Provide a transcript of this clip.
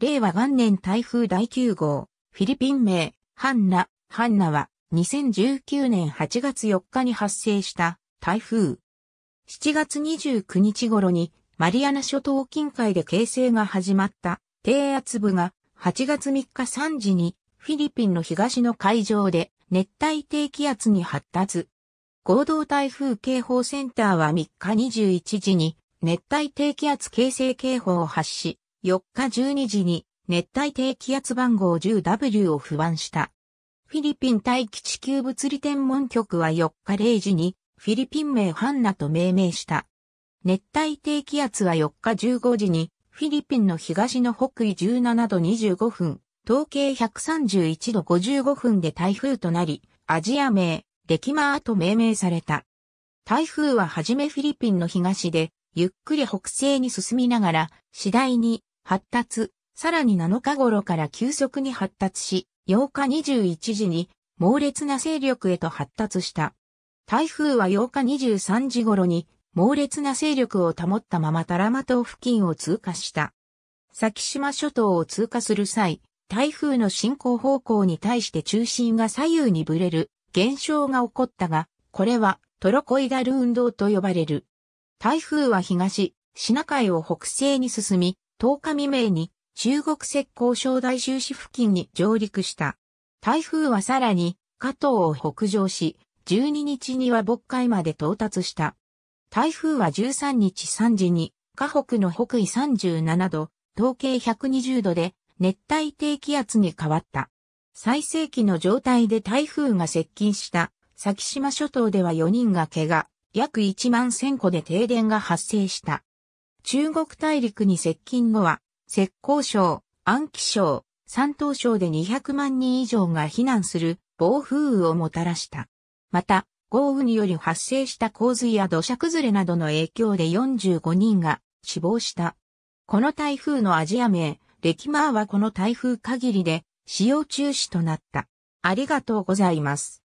令和元年台風第9号、フィリピン名、ハンナ、ハンナは、2019年8月4日に発生した台風。7月29日頃に、マリアナ諸島近海で形成が始まった低圧部が、8月3日3時に、フィリピンの東の海上で、熱帯低気圧に発達。合同台風警報センターは3日21時に、熱帯低気圧形成警報を発し、4日12時に熱帯低気圧番号 10W を不安した。フィリピン大気地球物理天文局は4日0時にフィリピン名ハンナと命名した。熱帯低気圧は4日15時にフィリピンの東の北緯17度25分、統計131度55分で台風となり、アジア名、デキマーと命名された。台風ははじめフィリピンの東で、ゆっくり北西に進みながら、次第に発達、さらに7日頃から急速に発達し、8日21時に猛烈な勢力へと発達した。台風は8日23時頃に猛烈な勢力を保ったままタラマ島付近を通過した。先島諸島を通過する際、台風の進行方向に対して中心が左右にぶれる現象が起こったが、これはトロコイダル運動と呼ばれる。台風は東、シナ海を北西に進み、10日未明に中国石膏省大州市付近に上陸した。台風はさらに、加藤を北上し、12日には渤海まで到達した。台風は13日3時に、河北の北緯37度、統計120度で、熱帯低気圧に変わった。最盛期の状態で台風が接近した、先島諸島では4人が怪我、約1万1000個で停電が発生した。中国大陸に接近後は、浙江省、安徽省、山東省で200万人以上が避難する暴風雨をもたらした。また、豪雨により発生した洪水や土砂崩れなどの影響で45人が死亡した。この台風のアジア名、レキマーはこの台風限りで使用中止となった。ありがとうございます。